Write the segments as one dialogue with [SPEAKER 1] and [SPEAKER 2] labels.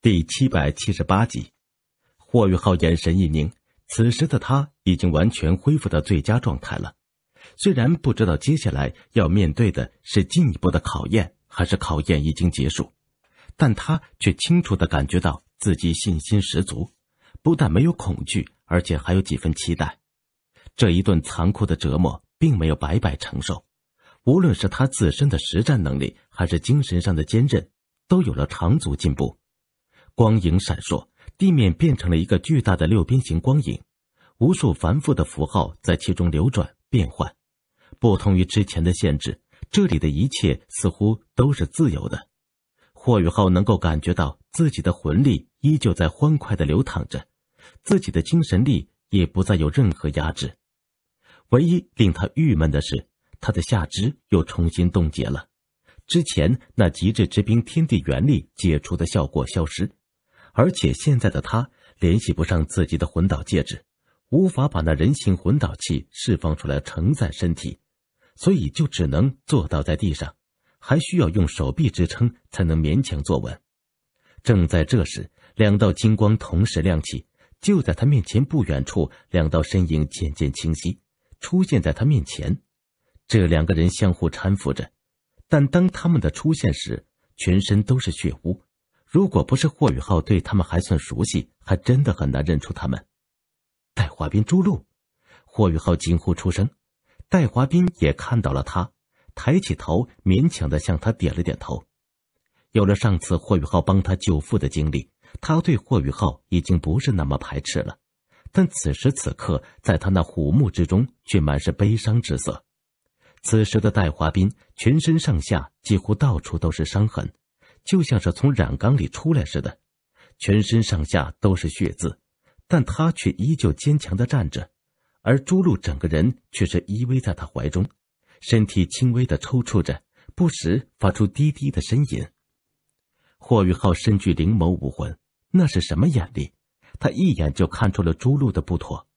[SPEAKER 1] 第七百七十八集，霍宇浩眼神一凝，此时的他已经完全恢复到最佳状态了。虽然不知道接下来要面对的是进一步的考验，还是考验已经结束，但他却清楚的感觉到自己信心十足，不但没有恐惧，而且还有几分期待。这一顿残酷的折磨并没有白白承受，无论是他自身的实战能力，还是精神上的坚韧，都有了长足进步。光影闪烁，地面变成了一个巨大的六边形光影，无数繁复的符号在其中流转变换。不同于之前的限制，这里的一切似乎都是自由的。霍雨浩能够感觉到自己的魂力依旧在欢快的流淌着，自己的精神力也不再有任何压制。唯一令他郁闷的是，他的下肢又重新冻结了，之前那极致之冰天地元力解除的效果消失。而且现在的他联系不上自己的魂导戒指，无法把那人性魂导器释放出来承载身体，所以就只能坐倒在地上，还需要用手臂支撑才能勉强坐稳。正在这时，两道金光同时亮起，就在他面前不远处，两道身影渐渐清晰，出现在他面前。这两个人相互搀扶着，但当他们的出现时，全身都是血污。如果不是霍宇浩对他们还算熟悉，还真的很难认出他们。戴华斌、朱露，霍宇浩惊呼出声。戴华斌也看到了他，抬起头，勉强的向他点了点头。有了上次霍宇浩帮他救父的经历，他对霍宇浩已经不是那么排斥了。但此时此刻，在他那虎目之中却满是悲伤之色。此时的戴华斌，全身上下几乎到处都是伤痕。就像是从染缸里出来似的，全身上下都是血渍，但他却依旧坚强的站着，而朱露整个人却是依偎在他怀中，身体轻微的抽搐着，不时发出低低的呻吟。霍雨浩身具灵眸武魂，那是什么眼力？他一眼就看出了朱露的不妥。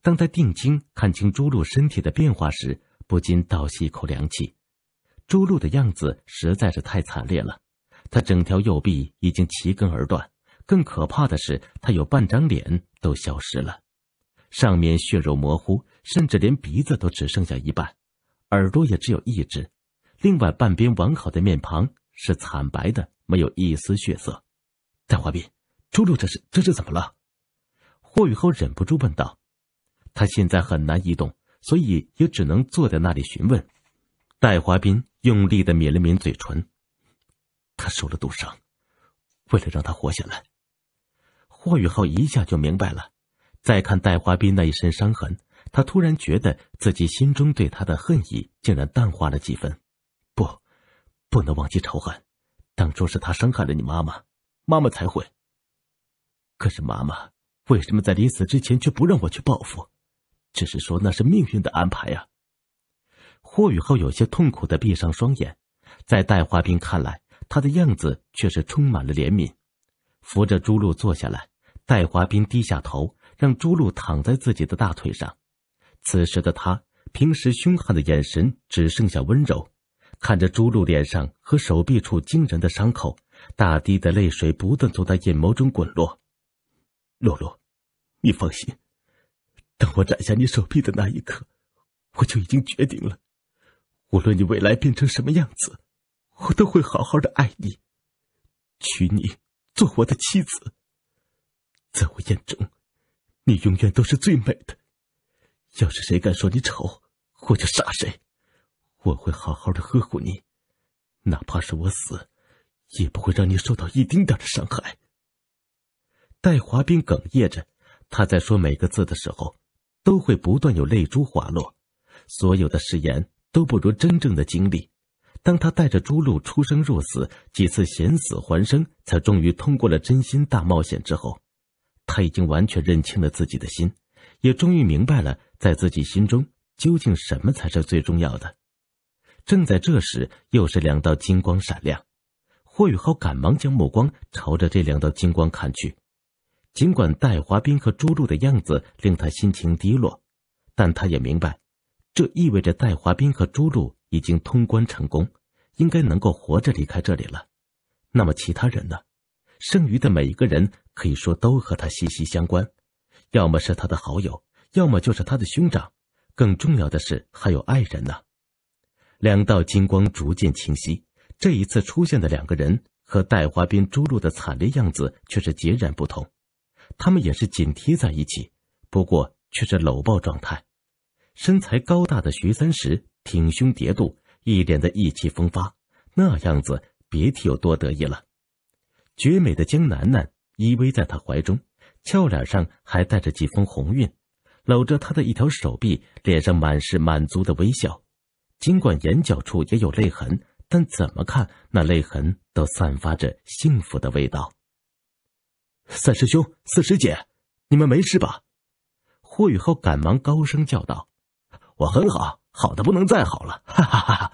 [SPEAKER 1] 当他定睛看清朱露身体的变化时，不禁倒吸一口凉气。朱露的样子实在是太惨烈了。他整条右臂已经齐根而断，更可怕的是，他有半张脸都消失了，上面血肉模糊，甚至连鼻子都只剩下一半，耳朵也只有一只，另外半边完好的面庞是惨白的，没有一丝血色。戴华斌，朱露，这是这是怎么了？霍雨浩忍不住问道。他现在很难移动，所以也只能坐在那里询问。戴华斌用力的抿了抿嘴唇。他受了毒伤，为了让他活下来，霍雨浩一下就明白了。再看戴华斌那一身伤痕，他突然觉得自己心中对他的恨意竟然淡化了几分。不，不能忘记仇恨。当初是他伤害了你妈妈，妈妈才会。可是妈妈为什么在临死之前却不让我去报复，只是说那是命运的安排呀？霍雨浩有些痛苦的闭上双眼，在戴华斌看来。他的样子却是充满了怜悯，扶着朱露坐下来。戴华斌低下头，让朱露躺在自己的大腿上。此时的他，平时凶悍的眼神只剩下温柔，看着朱露脸上和手臂处惊人的伤口，大滴的泪水不断从他眼眸中滚落。露露，你放心，当我斩下你手臂的那一刻，我就已经决定了，无论你未来变成什么样子。我都会好好的爱你，娶你做我的妻子。在我眼中，你永远都是最美的。要是谁敢说你丑，我就杀谁。我会好好的呵护你，哪怕是我死，也不会让你受到一丁点的伤害。戴华斌哽咽着，他在说每个字的时候，都会不断有泪珠滑落。所有的誓言都不如真正的经历。当他带着朱露出生入死，几次险死还生，才终于通过了真心大冒险之后，他已经完全认清了自己的心，也终于明白了在自己心中究竟什么才是最重要的。正在这时，又是两道金光闪亮，霍雨浩赶忙将目光朝着这两道金光看去。尽管戴华斌和朱露的样子令他心情低落，但他也明白，这意味着戴华斌和朱露。已经通关成功，应该能够活着离开这里了。那么其他人呢？剩余的每一个人可以说都和他息息相关，要么是他的好友，要么就是他的兄长。更重要的是，还有爱人呢。两道金光逐渐清晰，这一次出现的两个人和戴华斌、朱露的惨烈样子却是截然不同。他们也是紧贴在一起，不过却是搂抱状态。身材高大的徐三石。挺胸叠肚，一脸的意气风发，那样子别提有多得意了。绝美的江楠楠依偎在他怀中，俏脸上还带着几分红晕，搂着他的一条手臂，脸上满是满足的微笑。尽管眼角处也有泪痕，但怎么看那泪痕都散发着幸福的味道。三师兄、四师姐，你们没事吧？霍雨浩赶忙高声叫道：“我很好。”好的不能再好了，哈哈哈！哈！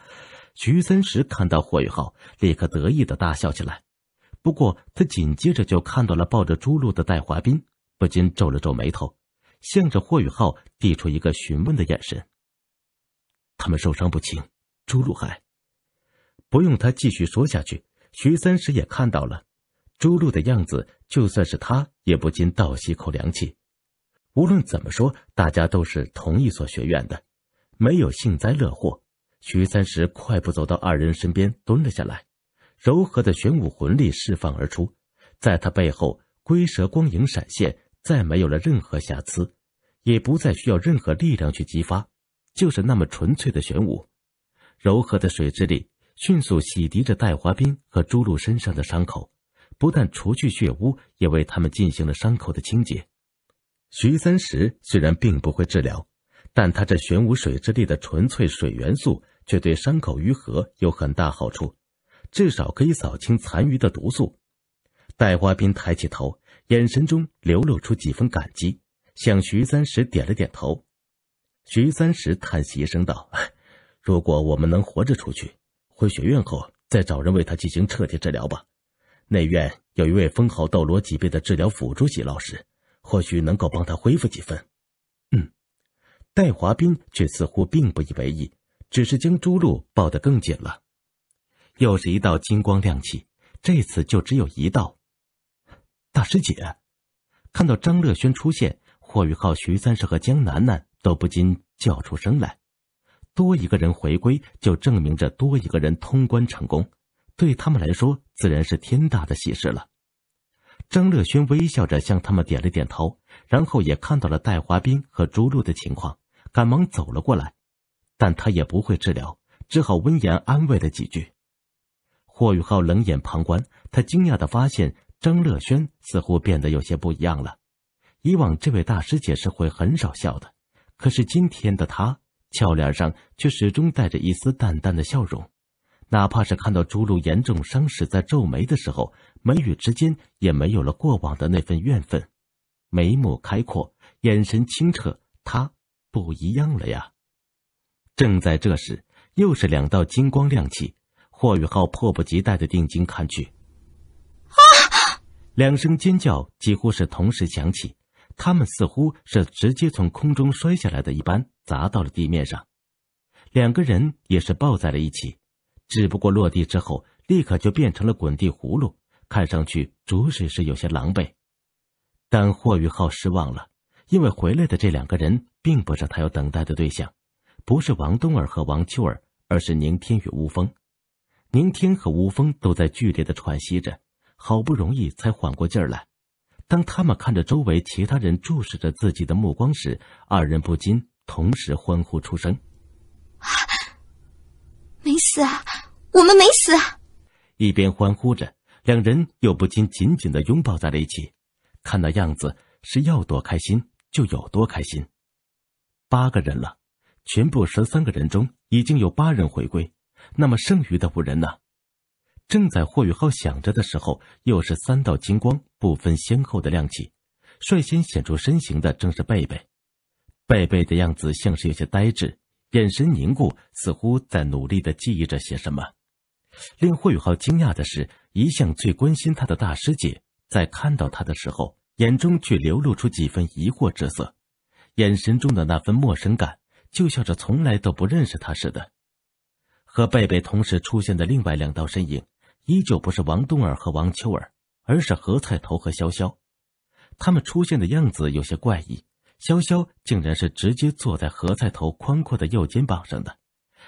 [SPEAKER 1] 徐三石看到霍雨浩，立刻得意的大笑起来。不过他紧接着就看到了抱着朱露的戴华斌，不禁皱了皱眉头，向着霍雨浩递出一个询问的眼神。他们受伤不轻，朱露还……不用他继续说下去，徐三石也看到了，朱露的样子，就算是他也不禁倒吸口凉气。无论怎么说，大家都是同一所学院的。没有幸灾乐祸，徐三石快步走到二人身边，蹲了下来，柔和的玄武魂力释放而出，在他背后，龟蛇光影闪现，再没有了任何瑕疵，也不再需要任何力量去激发，就是那么纯粹的玄武。柔和的水之力迅速洗涤着戴华斌和朱露身上的伤口，不但除去血污，也为他们进行了伤口的清洁。徐三石虽然并不会治疗。但他这玄武水之力的纯粹水元素，却对伤口愈合有很大好处，至少可以扫清残余的毒素。戴华斌抬起头，眼神中流露出几分感激，向徐三石点了点头。徐三石叹息一声道：“ 如果我们能活着出去，回学院后再找人为他进行彻底治疗吧。内院有一位封号斗罗级别的治疗辅助系老师，或许能够帮他恢复几分。”戴华斌却似乎并不以为意，只是将朱露抱得更紧了。又是一道金光亮起，这次就只有一道。大师姐，看到张乐轩出现，霍宇浩、徐三石和江楠楠都不禁叫出声来。多一个人回归，就证明着多一个人通关成功，对他们来说，自然是天大的喜事了。张乐轩微笑着向他们点了点头，然后也看到了戴华斌和朱露的情况，赶忙走了过来。但他也不会治疗，只好温言安慰了几句。霍宇浩冷眼旁观，他惊讶的发现张乐轩似乎变得有些不一样了。以往这位大师姐是会很少笑的，可是今天的他，俏脸上却始终带着一丝淡淡的笑容，哪怕是看到朱露严重伤势，在皱眉的时候。眉宇之间也没有了过往的那份怨愤，眉目开阔，眼神清澈，他不一样了呀！正在这时，又是两道金光亮起，霍雨浩迫不及待的定睛看去。啊！两声尖叫几乎是同时响起，他们似乎是直接从空中摔下来的一般，砸到了地面上。两个人也是抱在了一起，只不过落地之后，立刻就变成了滚地葫芦。看上去着实是有些狼狈，但霍宇浩失望了，因为回来的这两个人并不是他要等待的对象，不是王冬儿和王秋儿，而是宁天与吴峰。宁天和吴峰都在剧烈的喘息着，好不容易才缓过劲儿来。当他们看着周围其他人注视着自己的目光时，二人不禁同时欢呼出声：“
[SPEAKER 2] 没死，啊，我们没死！”啊！”
[SPEAKER 1] 一边欢呼着。两人又不禁紧紧的拥抱在了一起，看那样子是要多开心就有多开心。八个人了，全部十三个人中已经有八人回归，那么剩余的五人呢？正在霍宇浩想着的时候，又是三道金光不分先后的亮起，率先显出身形的正是贝贝。贝贝的样子像是有些呆滞，眼神凝固，似乎在努力的记忆着些什么。令霍雨浩惊讶的是，一向最关心他的大师姐，在看到他的时候，眼中却流露出几分疑惑之色，眼神中的那份陌生感，就像是从来都不认识他似的。和贝贝同时出现的另外两道身影，依旧不是王冬儿和王秋儿，而是何菜头和潇潇。他们出现的样子有些怪异，潇潇竟然是直接坐在何菜头宽阔的右肩膀上的，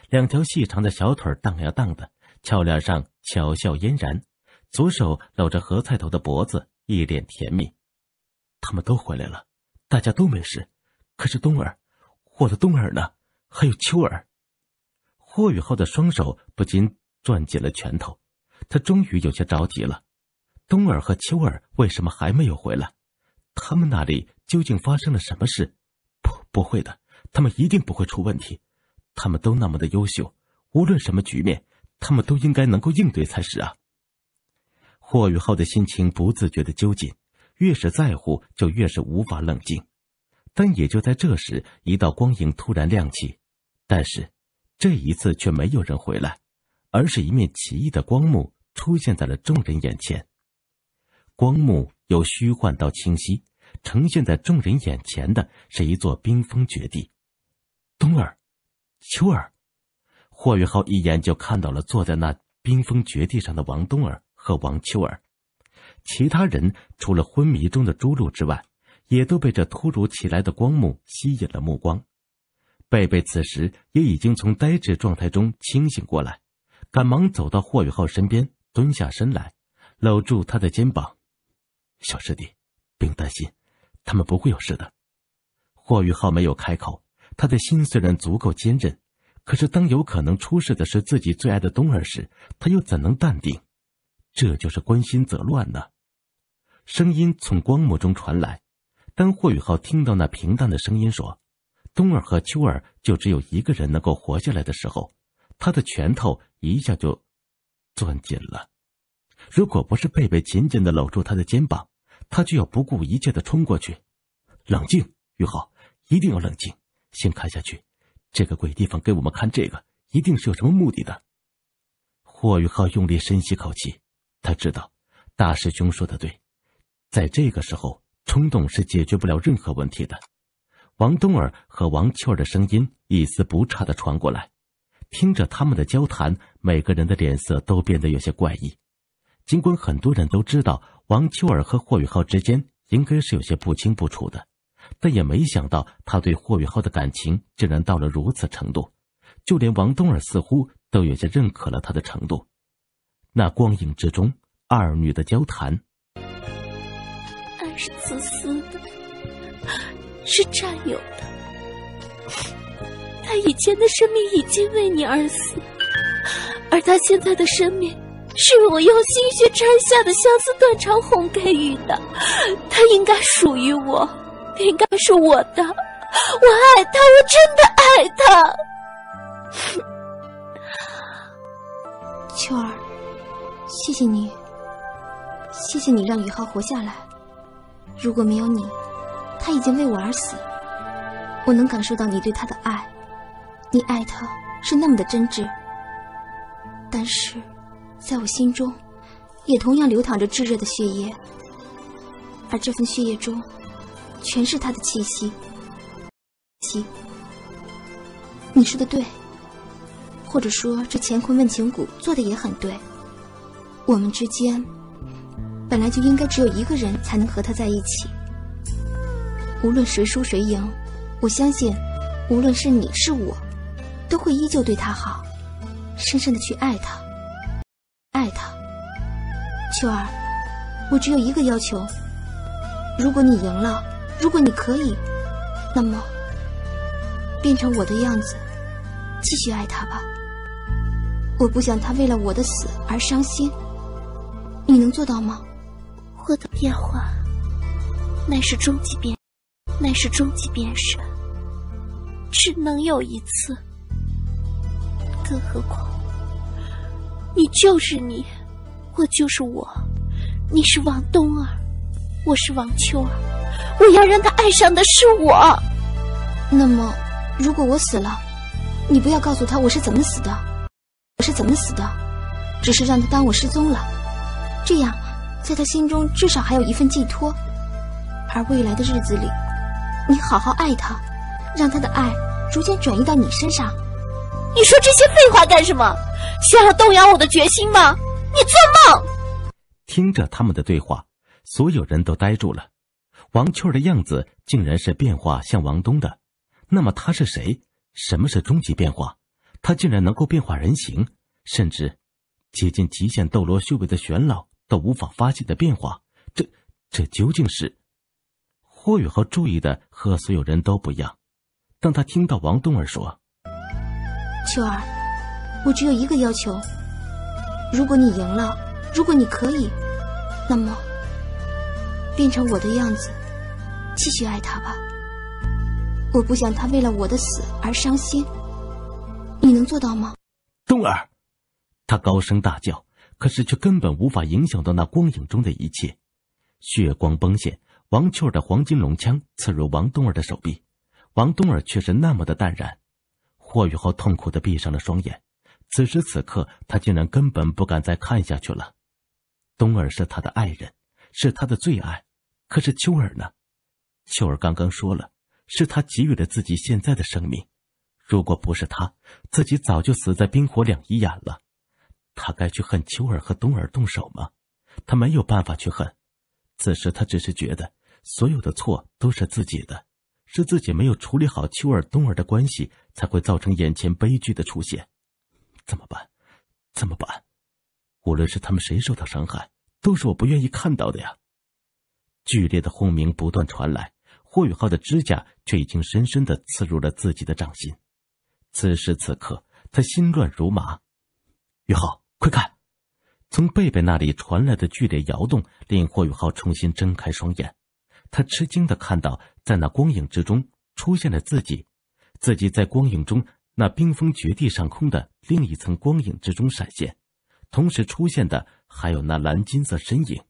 [SPEAKER 1] 两条细长的小腿荡呀荡的。俏脸上巧笑嫣然，左手搂着何菜头的脖子，一脸甜蜜。他们都回来了，大家都没事。可是冬儿，我的冬儿呢？还有秋儿。霍雨浩的双手不禁攥紧了拳头，他终于有些着急了。冬儿和秋儿为什么还没有回来？他们那里究竟发生了什么事？不，不会的，他们一定不会出问题。他们都那么的优秀，无论什么局面。他们都应该能够应对才是啊。霍雨浩的心情不自觉的揪紧，越是在乎就越是无法冷静。但也就在这时，一道光影突然亮起，但是这一次却没有人回来，而是一面奇异的光幕出现在了众人眼前。光幕由虚幻到清晰，呈现在众人眼前的是一座冰封绝地。冬儿，秋儿。霍雨浩一眼就看到了坐在那冰封绝地上的王冬儿和王秋儿，其他人除了昏迷中的朱露之外，也都被这突如其来的光幕吸引了目光。贝贝此时也已经从呆滞状态中清醒过来，赶忙走到霍雨浩身边，蹲下身来，搂住他的肩膀：“小师弟，不用担心，他们不会有事的。”霍雨浩没有开口，他的心虽然足够坚韧。可是，当有可能出事的是自己最爱的冬儿时，他又怎能淡定？这就是关心则乱呢。声音从光幕中传来，当霍雨浩听到那平淡的声音说：“冬儿和秋儿就只有一个人能够活下来的时候”，他的拳头一下就攥紧了。如果不是贝贝紧紧的搂住他的肩膀，他就要不顾一切的冲过去。冷静，雨浩，一定要冷静，先看下去。这个鬼地方给我们看这个，一定是有什么目的的。霍雨浩用力深吸口气，他知道大师兄说的对，在这个时候，冲动是解决不了任何问题的。王冬儿和王秋儿的声音一丝不差的传过来，听着他们的交谈，每个人的脸色都变得有些怪异。尽管很多人都知道王秋儿和霍雨浩之间应该是有些不清不楚的。但也没想到，他对霍雨浩的感情竟然到了如此程度，就连王东儿似乎都有些认可了他的程度。那光影之中，二女的交谈。
[SPEAKER 2] 爱是自私的，是占有的。他以前的生命已经为你而死，而他现在的生命，是我用心血摘下的相思断肠红给予的。他应该属于我。应该是我的，我爱他，我真的爱他。秋儿，谢谢你，谢谢你让宇浩活下来。如果没有你，他已经为我而死。我能感受到你对他的爱，你爱他是那么的真挚。但是，在我心中，也同样流淌着炙热的血液，而这份血液中……全是他的气息，息，你说的对，或者说这乾坤问情谷做的也很对。我们之间，本来就应该只有一个人才能和他在一起。无论谁输谁赢，我相信，无论是你是我，都会依旧对他好，深深的去爱他，爱他。秋儿，我只有一个要求，如果你赢了。如果你可以，那么变成我的样子，继续爱他吧。我不想他为了我的死而伤心。你能做到吗？我的变化乃是终极变，乃是终极变身，只能有一次。更何况，你就是你，我就是我，你是王冬儿，我是王秋儿。我要让他爱上的是我。那么，如果我死了，你不要告诉他我是怎么死的，我是怎么死的，只是让他当我失踪了。这样，在他心中至少还有一份寄托。而未来的日子里，你好好爱他，让他的爱逐渐转移到你身上。你说这些废话干什么？想要动摇我的决心吗？你做梦！
[SPEAKER 1] 听着他们的对话，所有人都呆住了。王秋儿的样子竟然是变化像王东的，那么他是谁？什么是终极变化？他竟然能够变化人形，甚至接近极限斗罗修为的玄老都无法发现的变化。这这究竟是？霍雨浩注意的和所有人都不一样。当他听到王东儿说：“
[SPEAKER 2] 秋儿，我只有一个要求。如果你赢了，如果你可以，那么变成我的样子。”继续爱他吧，我不想他为了我的死而伤心。你能做到吗？
[SPEAKER 1] 冬儿，他高声大叫，可是却根本无法影响到那光影中的一切。血光崩现，王秋儿的黄金龙枪刺入王冬儿的手臂，王冬儿却是那么的淡然。霍雨浩痛苦的闭上了双眼，此时此刻，他竟然根本不敢再看下去了。冬儿是他的爱人，是他的最爱，可是秋儿呢？秋儿刚刚说了，是他给予了自己现在的生命，如果不是他，自己早就死在冰火两仪眼了。他该去恨秋儿和冬儿动手吗？他没有办法去恨。此时他只是觉得，所有的错都是自己的，是自己没有处理好秋儿冬儿的关系，才会造成眼前悲剧的出现。怎么办？怎么办？无论是他们谁受到伤害，都是我不愿意看到的呀。剧烈的轰鸣不断传来，霍宇浩的指甲却已经深深的刺入了自己的掌心。此时此刻，他心乱如麻。宇浩，快看！从贝贝那里传来的剧烈摇动，令霍宇浩重新睁开双眼。他吃惊的看到，在那光影之中出现了自己，自己在光影中那冰封绝地上空的另一层光影之中闪现，同时出现的还有那蓝金色身影。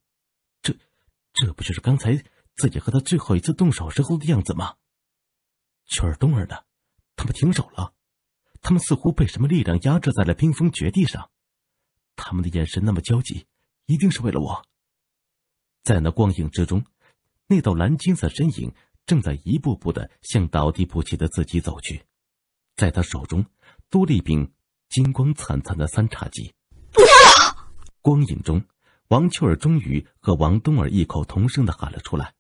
[SPEAKER 1] 这不就是刚才自己和他最后一次动手时候的样子吗？犬儿、冬儿的，他们停手了，他们似乎被什么力量压制在了冰封绝地上。他们的眼神那么焦急，一定是为了我。在那光影之中，那道蓝金色身影正在一步步的向倒地不起的自己走去，在他手中多了一柄金光灿灿的三叉戟。不要！光影中。王秋儿终于和王冬儿异口同声的喊了出来，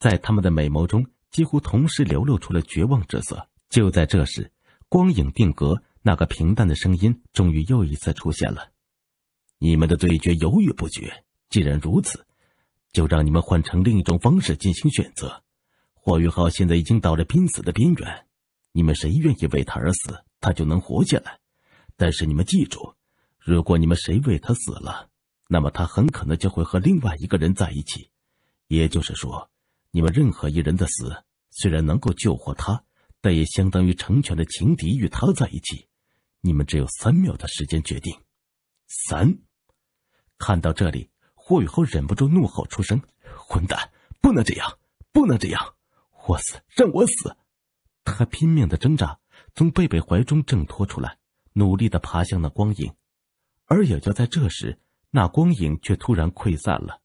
[SPEAKER 1] 在他们的美眸中，几乎同时流露出了绝望之色。就在这时，光影定格，那个平淡的声音终于又一次出现了：“你们的对决犹豫不决，既然如此，就让你们换成另一种方式进行选择。霍玉浩现在已经到了濒死的边缘，你们谁愿意为他而死，他就能活下来。但是你们记住，如果你们谁为他死了，”那么他很可能就会和另外一个人在一起，也就是说，你们任何一人的死虽然能够救活他，但也相当于成全了情敌与他在一起。你们只有三秒的时间决定。三，看到这里，霍雨浩忍不住怒吼出声：“混蛋，不能这样，不能这样！我死，让我死！”他拼命的挣扎，从贝贝怀中挣脱出来，努力的爬向那光影。而也就在这时，那光影却突然溃散了，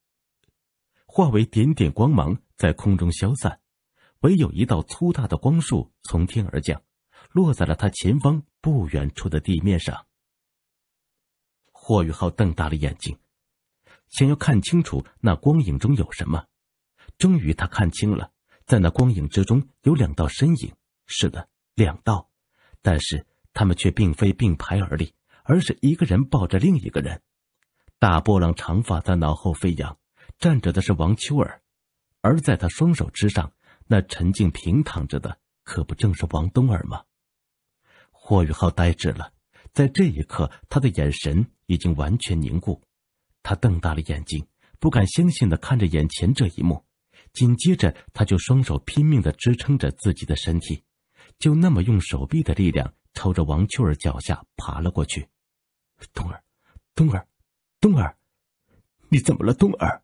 [SPEAKER 1] 化为点点光芒在空中消散，唯有一道粗大的光束从天而降，落在了他前方不远处的地面上。霍宇浩瞪大了眼睛，想要看清楚那光影中有什么。终于，他看清了，在那光影之中有两道身影。是的，两道，但是他们却并非并排而立，而是一个人抱着另一个人。大波浪长发在脑后飞扬，站着的是王秋儿，而在他双手之上，那沉静平躺着的，可不正是王冬儿吗？霍雨浩呆滞了，在这一刻，他的眼神已经完全凝固，他瞪大了眼睛，不敢相信的看着眼前这一幕，紧接着，他就双手拼命的支撑着自己的身体，就那么用手臂的力量，朝着王秋儿脚下爬了过去。冬儿，冬儿。冬儿，你怎么了，冬儿？